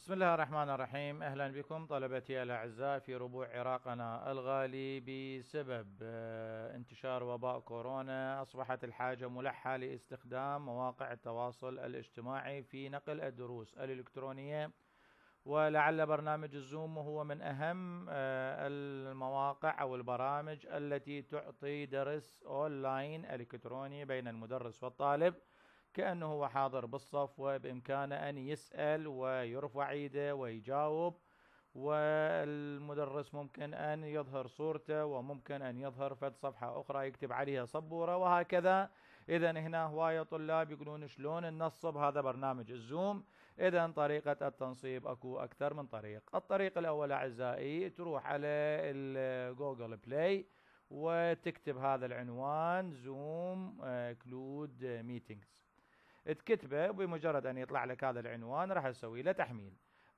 بسم الله الرحمن الرحيم اهلا بكم طلبتي الاعزاء في ربوع عراقنا الغالي بسبب آه، انتشار وباء كورونا اصبحت الحاجه ملحه لاستخدام مواقع التواصل الاجتماعي في نقل الدروس الالكترونيه ولعل برنامج الزوم هو من اهم آه، المواقع او البرامج التي تعطي درس اونلاين الكتروني بين المدرس والطالب كأنه هو حاضر بالصف وبإمكانه أن يسأل ويرفع إيده ويجاوب والمدرس ممكن أن يظهر صورته وممكن أن يظهر فد صفحة أخرى يكتب عليها صبورة وهكذا إذا هنا هواية طلاب يقولون شلون ننصب هذا برنامج الزوم إذا طريقة التنصيب أكو أكثر من طريق الطريق الأول أعزائي تروح على جوجل بلاي وتكتب هذا العنوان زوم كلود آه، ميتينجز تكتبه بمجرد ان يطلع لك هذا العنوان راح اسوي له تحميل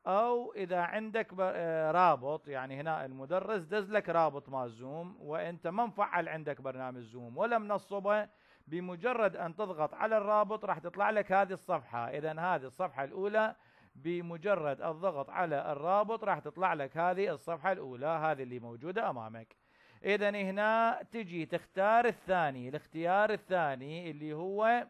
او اذا عندك آه، رابط يعني هنا المدرس دز لك رابط مال زوم وانت ما مفعل عندك برنامج زوم ولا منصبه بمجرد ان تضغط على الرابط راح تطلع لك هذه الصفحه اذا هذه الصفحه الاولى بمجرد الضغط على الرابط راح تطلع لك هذه الصفحه الاولى هذه اللي موجوده امامك اذا هنا تجي تختار الثاني الاختيار الثاني اللي هو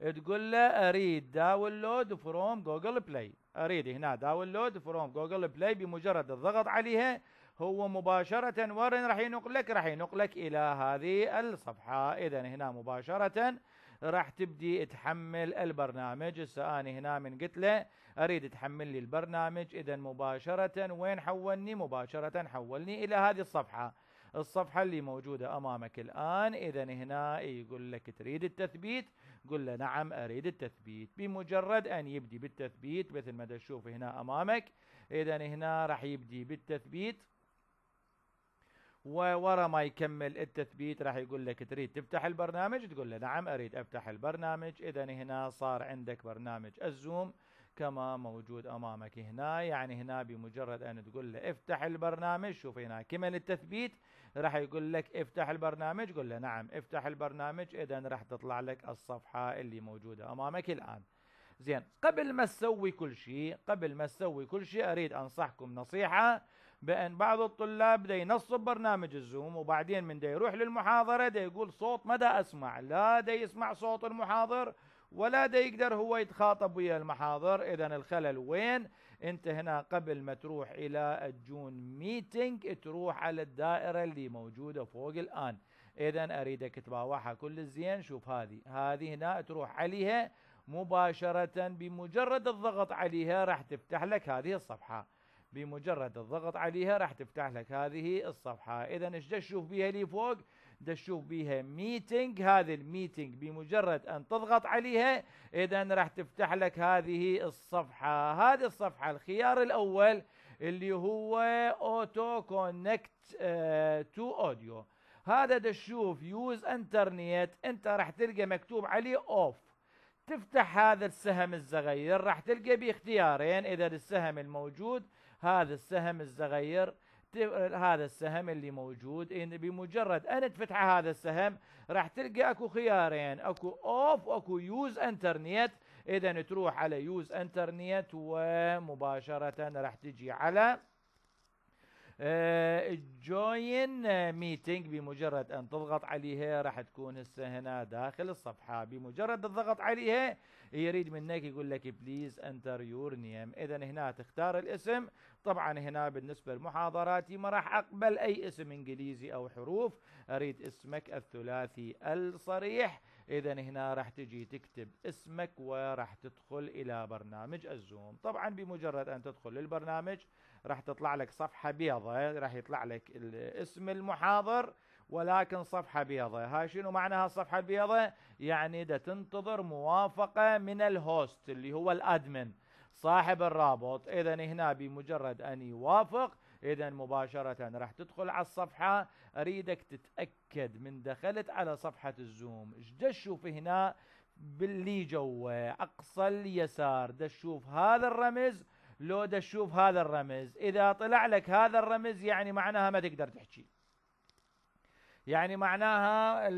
تقول له اريد داونلود فروم جوجل بلاي اريد هنا داونلود فروم جوجل بلاي بمجرد الضغط عليها هو مباشرة وين راح ينقلك؟ راح ينقلك إلى هذه الصفحة، إذا هنا مباشرة راح تبدي تحمل البرنامج، هسه أنا هنا من قلت له أريد تحمل لي البرنامج، إذا مباشرة وين حولني؟ مباشرة حولني إلى هذه الصفحة. الصفحة اللي موجودة أمامك الآن إذا هنا يقول لك تريد التثبيت قل له نعم أريد التثبيت بمجرد أن يبدي بالتثبيت مثل ما تشوف هنا أمامك إذا هنا راح يبدي بالتثبيت وورا ما يكمل التثبيت راح يقول لك تريد تفتح البرنامج تقول له نعم اريد افتح البرنامج اذا هنا صار عندك برنامج الزوم كما موجود امامك هنا يعني هنا بمجرد ان تقول له افتح البرنامج شوف هنا كمل التثبيت راح يقول لك افتح البرنامج قل له نعم افتح البرنامج اذا راح تطلع لك الصفحه اللي موجوده امامك الان زين قبل ما تسوي كل شيء قبل ما تسوي كل شيء اريد انصحكم نصيحه بان بعض الطلاب دا ينصب برنامج الزوم وبعدين من دا يروح للمحاضره دا يقول صوت ما دا اسمع لا دا يسمع صوت المحاضر ولا ده يقدر هو يتخاطب ويا المحاضر اذا الخلل وين انت هنا قبل ما تروح الى الجون ميتنج تروح على الدائره اللي موجوده فوق الان اذا اريدك تباوعها كل الزين شوف هذه هذه هنا تروح عليها مباشره بمجرد الضغط عليها راح تفتح لك هذه الصفحه بمجرد الضغط عليها راح تفتح لك هذه الصفحه اذا ايش تشوف بها لي فوق تشوف بيها ميتنج هذه الميتنج بمجرد ان تضغط عليها اذا راح تفتح لك هذه الصفحه هذه الصفحه الخيار الاول اللي هو اوتو كونكت تو اوديو هذا تشوف يوز انترنت انت راح تلقى مكتوب عليه اوف تفتح هذا السهم الزغير راح تلقى باختيارين اذا السهم الموجود هذا السهم الزغير هذا السهم اللي موجود إن بمجرد أن تفتح هذا السهم راح تلقى أكو خيارين أكو أوف وأكو يوز انترنت إذا تروح على يوز انترنت ومباشرة راح تجي على آه، الجوين ميتنج آه، بمجرد ان تضغط عليها راح تكون هسه هنا داخل الصفحه بمجرد الضغط عليها يريد منك يقول لك بليز انتر يور نيم اذا هنا تختار الاسم طبعا هنا بالنسبه لمحاضراتي ما راح اقبل اي اسم انجليزي او حروف اريد اسمك الثلاثي الصريح اذا هنا راح تجي تكتب اسمك وراح تدخل الى برنامج الزوم طبعا بمجرد ان تدخل للبرنامج راح تطلع لك صفحه بيضاء راح يطلع لك اسم المحاضر ولكن صفحه بيضاء هاي شنو معناها الصفحه البيضاء يعني ده تنتظر موافقه من الهوست اللي هو الادمن صاحب الرابط اذا هنا بمجرد ان يوافق اذا مباشرة راح تدخل على الصفحة اريدك تتأكد من دخلت على صفحة الزوم ايش تشوف هنا باللي جوا اقصى اليسار تشوف هذا الرمز لو تشوف هذا الرمز اذا طلع لك هذا الرمز يعني معناها ما تقدر تحكي يعني معناها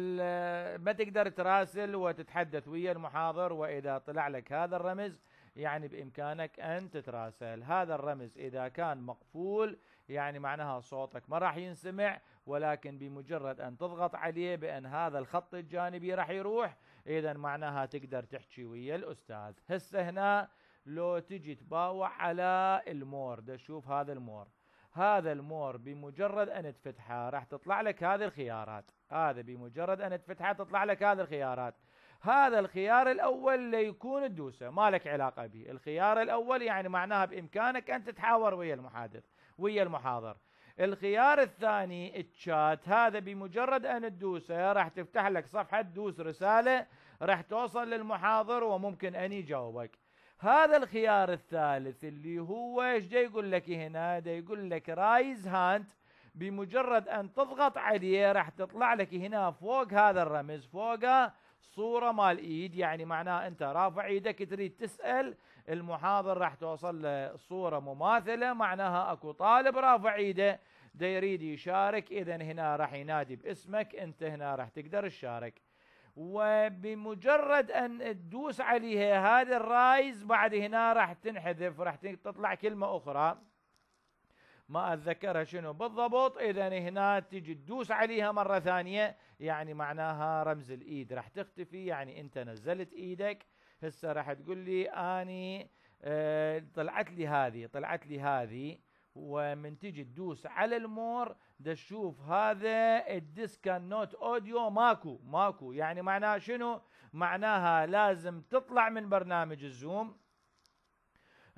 ما تقدر تراسل وتتحدث ويا المحاضر واذا طلع لك هذا الرمز يعني بامكانك ان تتراسل هذا الرمز اذا كان مقفول يعني معناها صوتك ما راح ينسمع ولكن بمجرد ان تضغط عليه بان هذا الخط الجانبي راح يروح اذا معناها تقدر تحكي ويا الاستاذ هسه هنا لو تجي تباوع على المور ده شوف هذا المور هذا المور بمجرد ان تفتحه راح تطلع لك هذه الخيارات هذا بمجرد ان تفتحه تطلع لك هذه الخيارات هذا الخيار الاول ليكون تدوسه ما لك علاقه به الخيار الاول يعني معناها بامكانك ان تتحاور ويا المحادث ويا المحاضر الخيار الثاني الشات هذا بمجرد ان تدوسه راح تفتح لك صفحه تدوس رساله راح توصل للمحاضر وممكن ان يجاوبك هذا الخيار الثالث اللي هو ايش جاي يقول لك هنا ده يقول لك رايز هاند بمجرد ان تضغط عليه راح تطلع لك هنا فوق هذا الرمز فوقه صورة مال ايد يعني معناه انت رافع ايدك تريد تسأل المحاضر راح توصل له صورة مماثلة معناها اكو طالب رافع ايده دا يريد يشارك اذا هنا راح ينادي باسمك انت هنا راح تقدر تشارك وبمجرد ان تدوس عليها هذا الرايز بعد هنا راح تنحذف راح تطلع كلمة اخرى ما اتذكرها شنو بالضبط اذا هنا تجي تدوس عليها مره ثانيه يعني معناها رمز الايد راح تختفي يعني انت نزلت ايدك هسه راح تقول لي اني اه طلعت لي هذه طلعت لي هذه ومن تجي تدوس على المور تشوف هذا الديسك نوت اوديو ماكو ماكو يعني معناها شنو معناها لازم تطلع من برنامج الزوم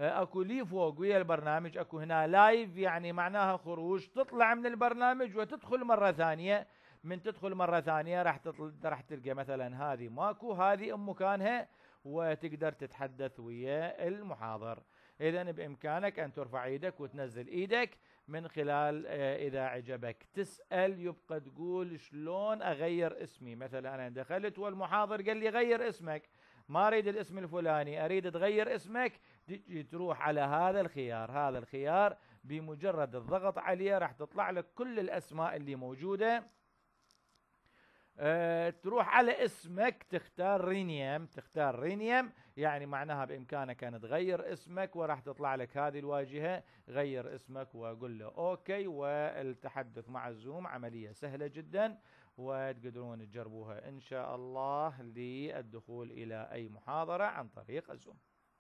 آه، اكو لي فوق ويا البرنامج اكو هنا لايف يعني معناها خروج تطلع من البرنامج وتدخل مره ثانيه من تدخل مره ثانيه راح تطل... راح تلقى مثلا هذه ماكو هذه ام مكانها وتقدر تتحدث ويا المحاضر اذا بامكانك ان ترفع ايدك وتنزل ايدك من خلال آه، اذا عجبك تسال يبقى تقول شلون اغير اسمي مثلا انا دخلت والمحاضر قال لي غير اسمك ما اريد الاسم الفلاني اريد تغير اسمك تجي تروح على هذا الخيار هذا الخيار بمجرد الضغط عليه راح تطلع لك كل الأسماء اللي موجودة آه، تروح على اسمك تختار رينيم تختار رينيم يعني معناها بامكانك ان تغير اسمك وراح تطلع لك هذه الواجهه غير اسمك وقول له اوكي والتحدث مع الزوم عمليه سهله جدا وتقدرون تجربوها ان شاء الله للدخول الى اي محاضره عن طريق الزوم